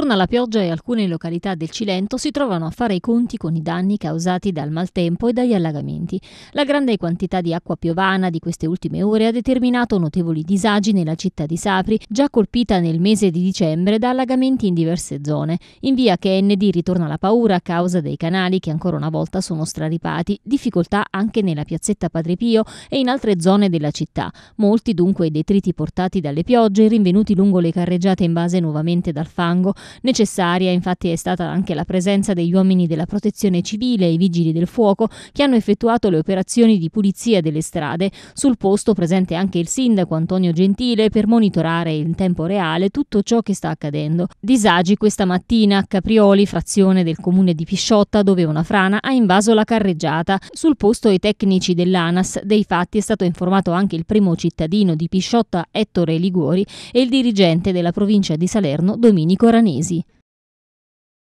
Torna la pioggia e alcune località del Cilento si trovano a fare i conti con i danni causati dal maltempo e dagli allagamenti. La grande quantità di acqua piovana di queste ultime ore ha determinato notevoli disagi nella città di Sapri, già colpita nel mese di dicembre da allagamenti in diverse zone. In via Kennedy ritorna la paura a causa dei canali che ancora una volta sono straripati, difficoltà anche nella piazzetta Padre Pio e in altre zone della città. Molti dunque detriti portati dalle piogge rinvenuti lungo le carreggiate invase nuovamente dal fango Necessaria infatti è stata anche la presenza degli uomini della protezione civile e i vigili del fuoco che hanno effettuato le operazioni di pulizia delle strade. Sul posto presente anche il sindaco Antonio Gentile per monitorare in tempo reale tutto ciò che sta accadendo. Disagi questa mattina a Caprioli, frazione del comune di Pisciotta, dove una frana ha invaso la carreggiata. Sul posto i tecnici dell'ANAS dei fatti è stato informato anche il primo cittadino di Pisciotta Ettore Liguori e il dirigente della provincia di Salerno Domenico Ranesi. easy.